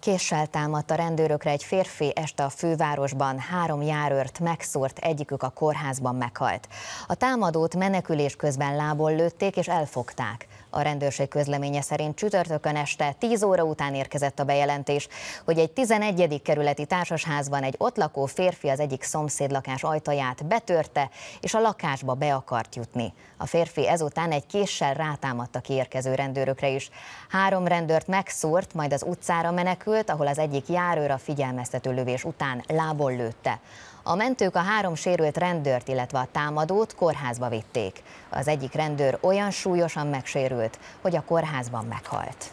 Késsel támadta rendőrökre egy férfi este a fővárosban, három járőrt megszúrt, egyikük a kórházban meghalt. A támadót menekülés közben lából lőtték és elfogták. A rendőrség közleménye szerint csütörtökön este 10 óra után érkezett a bejelentés, hogy egy 11. kerületi társasházban egy ott lakó férfi az egyik szomszéd lakás ajtaját betörte, és a lakásba be akart jutni. A férfi ezután egy késsel rátámadta ki érkező rendőrökre is. Három rendőrt megszúrt, majd az utcára menekült, ahol az egyik járőr a figyelmeztető lövés után lából lőtte. A mentők a három sérült rendőrt, illetve a támadót kórházba vitték. Az egyik rendőr olyan súlyosan megsérült, hogy a kórházban meghalt.